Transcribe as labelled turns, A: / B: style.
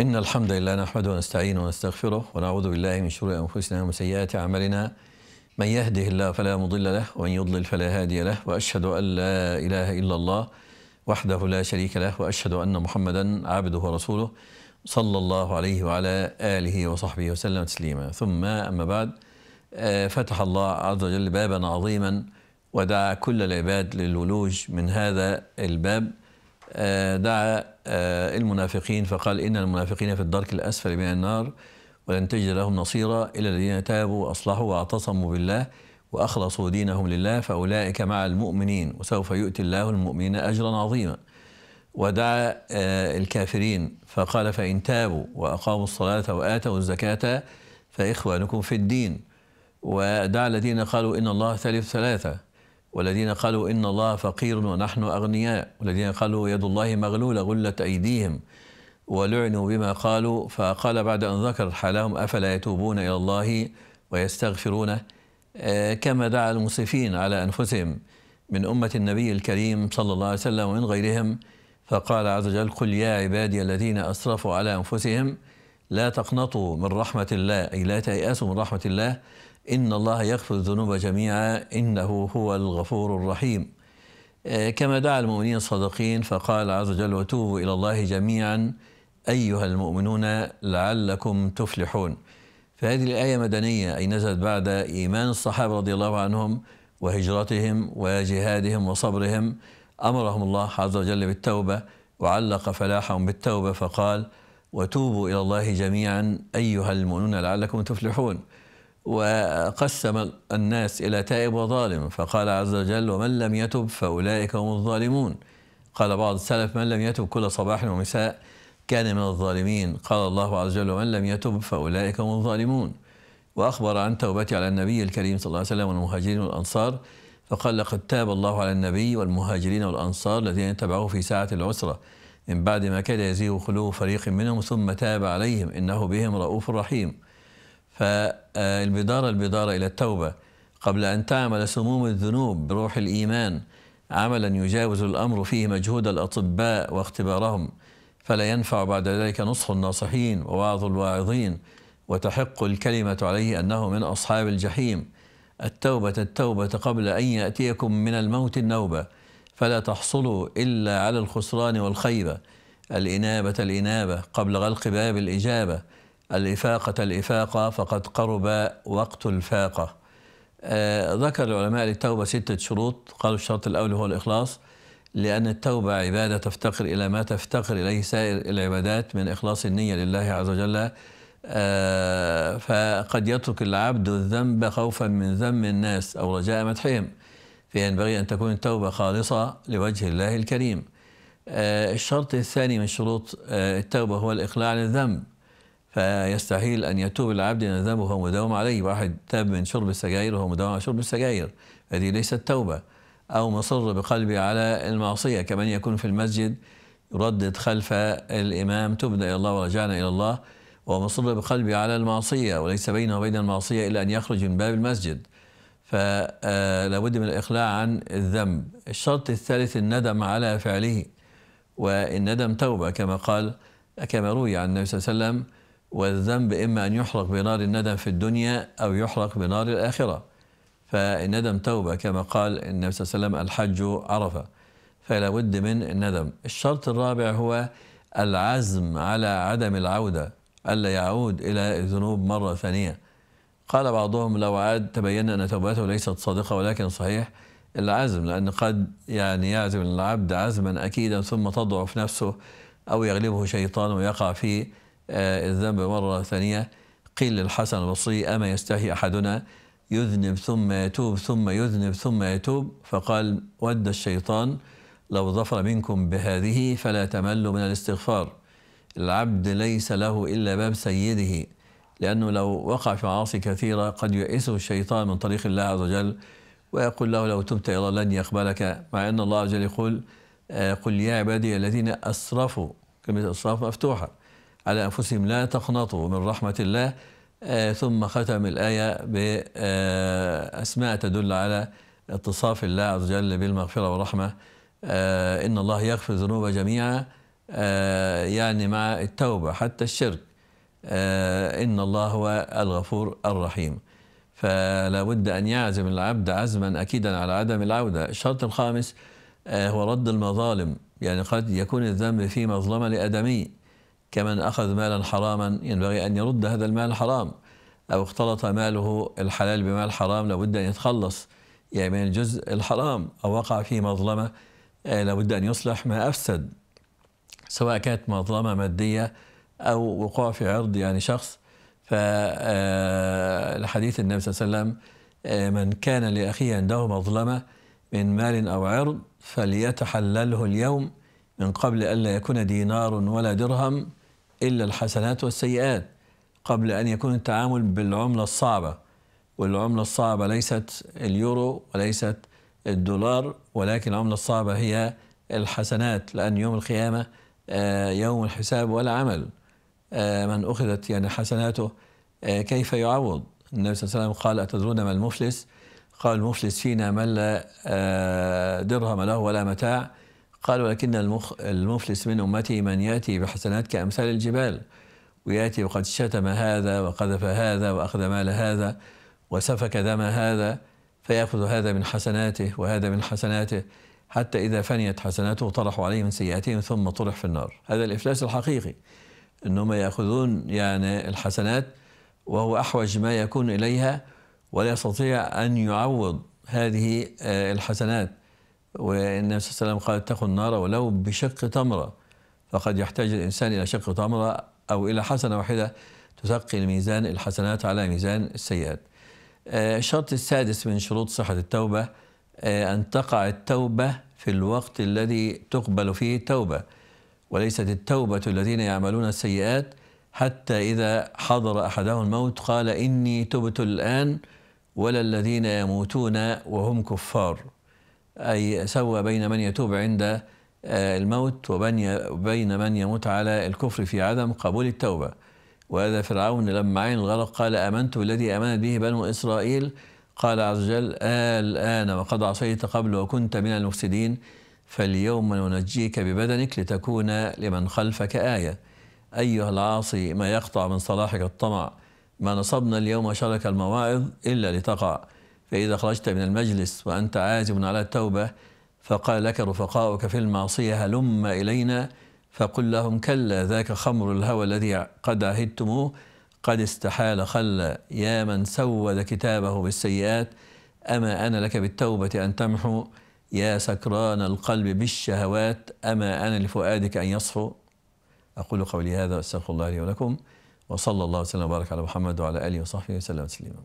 A: إن الحمد لله نحمده ونستعينه ونستغفره ونعوذ بالله من شرور أنفسنا ومن سيئات أعمالنا من يهده الله فلا مضل له ومن يضلل فلا هادي له وأشهد أن لا إله إلا الله وحده لا شريك له وأشهد أن محمدا عبده ورسوله صلى الله عليه وعلى آله وصحبه وسلم تسليما ثم أما بعد آه، فتح الله عز وجل بابا عظيما ودعا كل العباد للولوج من هذا الباب آه، دعا آه، المنافقين فقال إن المنافقين في الدرك الأسفل من النار ولن تجد لهم نصيرا إلا الذين تابوا وأصلحوا واعتصموا بالله وأخلصوا دينهم لله فأولئك مع المؤمنين وسوف يؤتي الله المؤمنين أجرا عظيما ودعا آه، الكافرين فقال فإن تابوا وأقاموا الصلاة وآتوا الزكاة فإخوانكم في الدين ودعا الذين قالوا إن الله ثالث ثلاثة والذين قالوا إن الله فقير ونحن أغنياء والذين قالوا يد الله مغلولة غلت أيديهم ولعنوا بما قالوا فقال بعد أن ذكر حالهم أفلا يتوبون إلى الله ويستغفرونه آه، كما دعا المسرفين على أنفسهم من أمة النبي الكريم صلى الله عليه وسلم ومن غيرهم فقال عز وجل قل يا عبادي الذين أسرفوا على أنفسهم لا تقنطوا من رحمة الله أي لا تيأسوا من رحمة الله إن الله يغفر الذنوب جميعا إنه هو الغفور الرحيم آه، كما دعا المؤمنين الصادقين فقال عز وجل وتوبوا إلى الله جميعا أيها المؤمنون لعلكم تفلحون فهذه الآية مدنية أي نزلت بعد إيمان الصحابة رضي الله عنهم وهجرتهم وجهادهم وصبرهم أمرهم الله عز وجل بالتوبة وعلق فلاحهم بالتوبة فقال وتوبوا إلى الله جميعا أيها المؤمنون لعلكم تفلحون وقسم الناس إلى تائب وظالم فقال عز وجل ومن لم يتب فأولئك هم الظالمون قال بعض السلف من لم يتب كل صباح ومساء كان من الظالمين قال الله عز وجل ومن لم يتب فأولئك هم الظالمون وأخبر عن توبته على النبي الكريم صلى الله عليه وسلم والمهاجرين والأنصار فقال لقد تاب الله على النبي والمهاجرين والأنصار الذين اتبعوه في ساعة العسرة من بعد ما كاد يزيغ قلوب فريق منهم ثم تاب عليهم إنه بهم رؤوف رحيم فالبدارة البدارة إلى التوبة قبل أن تعمل سموم الذنوب بروح الإيمان عملا يجاوز الأمر فيه مجهود الأطباء واختبارهم فلا ينفع بعد ذلك نصح الناصحين ووعظ الواعظين وتحق الكلمة عليه أنه من أصحاب الجحيم التوبة التوبة قبل أن يأتيكم من الموت النوبة فلا تحصلوا إلا على الخسران والخيبة الإنابة الإنابة قبل غلق باب الإجابة الإفاقة الإفاقة فقد قرب وقت الفاقة آه، ذكر العلماء للتوبة ستة شروط قالوا الشرط الأول هو الإخلاص لأن التوبة عبادة تفتقر إلى ما تفتقر إليه سائر العبادات من إخلاص النية لله عز وجل آه، فقد يترك العبد الذنب خوفا من ذم الناس أو رجاء مدحهم فينبغي أن تكون التوبة خالصة لوجه الله الكريم آه، الشرط الثاني من شروط التوبة هو الإقلاع عن الذنب فيستحيل أن يتوب العبد ان ذنبه هو مداوم عليه واحد تاب من شرب السجاير وهو مداوم على شرب السجاير هذه ليست توبة أو مصر بقلبي على المعصية كمن يكون في المسجد يردد خلف الإمام تبنا إلى الله ورجعنا إلى الله ومصر بقلبي على المعصية وليس بينه وبين المعصية إلا أن يخرج من باب المسجد فلا آه، بد من الإقلاع عن الذنب الشرط الثالث الندم على فعله والندم توبة كما قال كما روي عن النبي صلى الله عليه وسلم والذنب إما أن يحرق بنار الندم في الدنيا أو يحرق بنار الآخرة فالندم توبة كما قال النبي صلى الله عليه وسلم الحج عرفة فلا بد من الندم الشرط الرابع هو العزم على عدم العودة ألا يعود إلى الذنوب مرة ثانية قال بعضهم لو عاد تبين أن توبته ليست صادقة ولكن صحيح العزم لأن قد يعني يعزم العبد عزما أكيدا ثم تضعف نفسه أو يغلبه شيطان ويقع في آه، الذنب مرة ثانية قيل للحسن البصري أما يستحي أحدنا يذنب ثم يتوب ثم يذنب ثم يتوب فقال ود الشيطان لو ظفر منكم بهذه فلا تملوا من الاستغفار العبد ليس له إلا باب سيده لأنه لو وقع في معاصي كثيرة قد يئسه الشيطان من طريق الله عز وجل ويقول له لو تبت إلى الله لن يقبلك مع أن الله عز وجل يقول آه، قل يا عبادي الذين أسرفوا كلمة أسراف مفتوحة على أنفسهم لا تقنطوا من رحمة الله آه، ثم ختم الآية بأسماء آه، تدل على اتصاف الله عز وجل بالمغفرة والرحمة آه، إن الله يغفر الذنوب جميعا يعني مع التوبة حتى الشرك إن الله هو الغفور الرحيم فلا بد أن يعزم العبد عزما أكيدا على عدم العودة الشرط الخامس هو رد المظالم يعني قد يكون الذنب في مظلمة لأدمي كمن أخذ مالا حراما ينبغي أن يرد هذا المال الحرام أو اختلط ماله الحلال بمال حرام لابد أن يتخلص يعني من الجزء الحرام أو وقع فيه مظلمة آه، لابد أن يصلح ما أفسد سواء كانت مظلمة مادية أو وقوع في عرض يعني شخص فالحديث آه، النبي صلى الله عليه وسلم آه، من كان لأخيه عنده مظلمة من مال أو عرض فليتحلله اليوم من قبل ألا يكون دينار ولا درهم إلا الحسنات والسيئات قبل أن يكون التعامل بالعملة الصعبة والعملة الصعبة ليست اليورو وليست الدولار ولكن العملة الصعبة هي الحسنات لأن يوم القيامة آه، يوم الحساب والعمل آه، من أخذت يعني حسناته آه، كيف يعوض النبي صلى الله عليه وسلم قال أتدرون ما المفلس قال المفلس فينا من لا درهم له ولا متاع قال ولكن المخ المفلس من أمتي من يأتي بحسنات كأمثال الجبال ويأتي وقد شتم هذا وقذف هذا وأخذ مال هذا وسفك دم هذا فيأخذ هذا من حسناته وهذا من حسناته حتى إذا فنيت حسناته طرحوا عليه من سيئاتهم ثم طرح في النار هذا الإفلاس الحقيقي أنهم يأخذون يعني الحسنات وهو أحوج ما يكون إليها ولا يستطيع أن يعوض هذه آه، الحسنات والنبي صلى الله عليه وسلم قال اتقوا النار ولو بشق تمرة فقد يحتاج الإنسان إلى شق تمرة أو إلى حسنة واحدة تسقي الميزان الحسنات على ميزان السيئات آه، الشرط السادس من شروط صحة التوبة آه، أن تقع التوبة في الوقت الذي تقبل فيه التوبة وليست التوبة الذين يعملون السيئات حتى إذا حضر أحدهم الموت قال إني تبت الآن ولا الذين يموتون وهم كفار أي سوى بين من يتوب عند آه، الموت وبين من يموت على الكفر في عدم قبول التوبة وهذا فرعون لما عين الغرق قال آمنت بالذي آمن به بنو إسرائيل قال عز وجل الآن وقد عصيت قبل وكنت من المفسدين فاليوم ننجيك ببدنك لتكون لمن خلفك آية أيها العاصي ما يقطع من صلاحك الطمع ما نصبنا اليوم شرك المواعظ إلا لتقع فإذا خرجت من المجلس وأنت عازم على التوبة فقال لك رفقاؤك في المعصية هلم إلينا فقل لهم كلا ذاك خمر الهوى الذي قد عهدتموه قد استحال خلا يا من سود كتابه بالسيئات أما أنا لك بالتوبة أن تمحو يا سكران القلب بالشهوات أما أنا لفؤادك أن يصفو أقول قولي هذا وأستغفر الله لي ولكم وصلى الله وسلم وبارك على محمد وعلى آله وصحبه وسلم تسليما